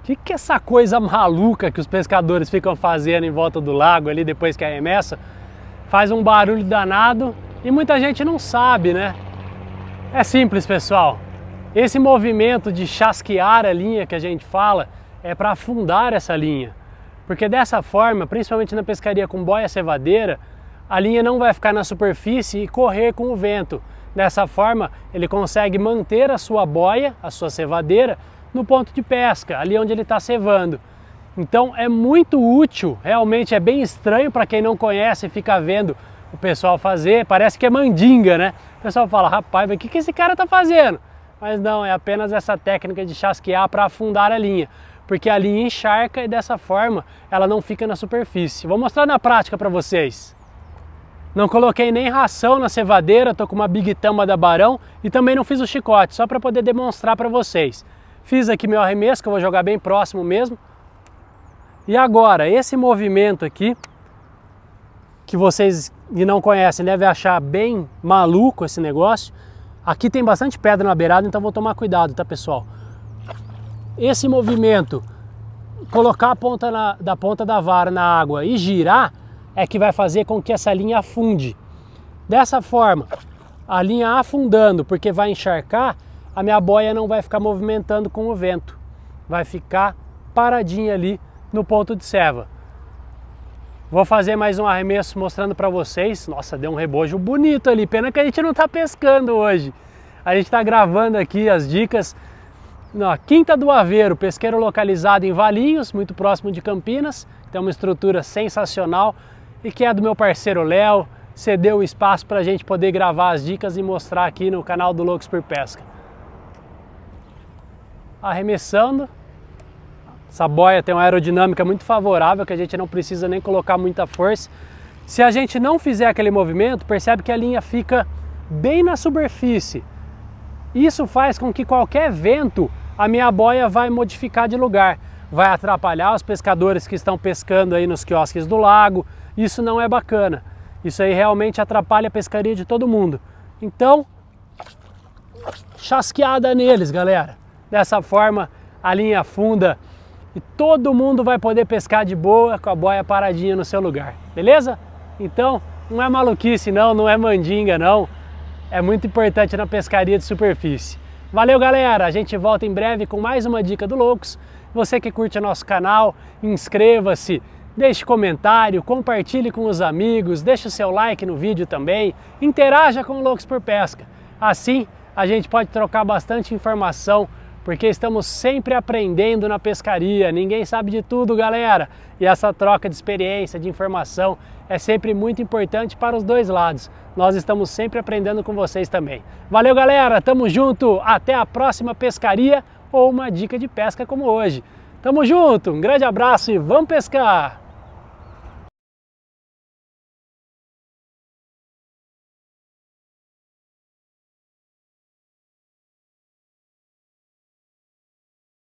O que, que é essa coisa maluca que os pescadores ficam fazendo em volta do lago ali depois que arremessa? Faz um barulho danado e muita gente não sabe, né? É simples, pessoal. Esse movimento de chasquear a linha que a gente fala é para afundar essa linha. Porque dessa forma, principalmente na pescaria com boia cevadeira, a linha não vai ficar na superfície e correr com o vento. Dessa forma, ele consegue manter a sua boia, a sua cevadeira, no ponto de pesca, ali onde ele está cevando. Então é muito útil, realmente é bem estranho para quem não conhece e fica vendo o pessoal fazer, parece que é mandinga, né? O pessoal fala, rapaz, mas o que, que esse cara está fazendo? Mas não, é apenas essa técnica de chasquear para afundar a linha, porque a linha encharca e dessa forma ela não fica na superfície. Vou mostrar na prática para vocês. Não coloquei nem ração na cevadeira, Estou com uma Big Tama da Barão e também não fiz o chicote, só para poder demonstrar para vocês. Fiz aqui meu arremesso, que eu vou jogar bem próximo mesmo. E agora, esse movimento aqui, que vocês que não conhecem devem achar bem maluco esse negócio. Aqui tem bastante pedra na beirada, então vou tomar cuidado, tá pessoal? Esse movimento, colocar a ponta na, da ponta da vara na água e girar, é que vai fazer com que essa linha afunde. Dessa forma, a linha afundando, porque vai encharcar, a minha boia não vai ficar movimentando com o vento, vai ficar paradinha ali no ponto de serva. Vou fazer mais um arremesso mostrando para vocês. Nossa, deu um rebojo bonito ali. Pena que a gente não está pescando hoje. A gente está gravando aqui as dicas na Quinta do Aveiro, pesqueiro localizado em Valinhos, muito próximo de Campinas. Tem uma estrutura sensacional e que é do meu parceiro Léo. Cedeu o espaço para a gente poder gravar as dicas e mostrar aqui no canal do Loucos por Pesca arremessando. Essa boia tem uma aerodinâmica muito favorável, que a gente não precisa nem colocar muita força. Se a gente não fizer aquele movimento, percebe que a linha fica bem na superfície. Isso faz com que qualquer vento, a minha boia vai modificar de lugar. Vai atrapalhar os pescadores que estão pescando aí nos quiosques do lago. Isso não é bacana. Isso aí realmente atrapalha a pescaria de todo mundo. Então, chasqueada neles, galera. Dessa forma, a linha funda e todo mundo vai poder pescar de boa com a boia paradinha no seu lugar, beleza? Então, não é maluquice não, não é mandinga não. É muito importante na pescaria de superfície. Valeu, galera! A gente volta em breve com mais uma dica do Loucos. Você que curte o nosso canal, inscreva-se, deixe comentário, compartilhe com os amigos, deixe o seu like no vídeo também, interaja com o Loucos por Pesca. Assim, a gente pode trocar bastante informação porque estamos sempre aprendendo na pescaria. Ninguém sabe de tudo, galera. E essa troca de experiência, de informação, é sempre muito importante para os dois lados. Nós estamos sempre aprendendo com vocês também. Valeu, galera. Tamo junto. Até a próxima pescaria ou uma dica de pesca como hoje. Tamo junto. Um grande abraço e vamos pescar.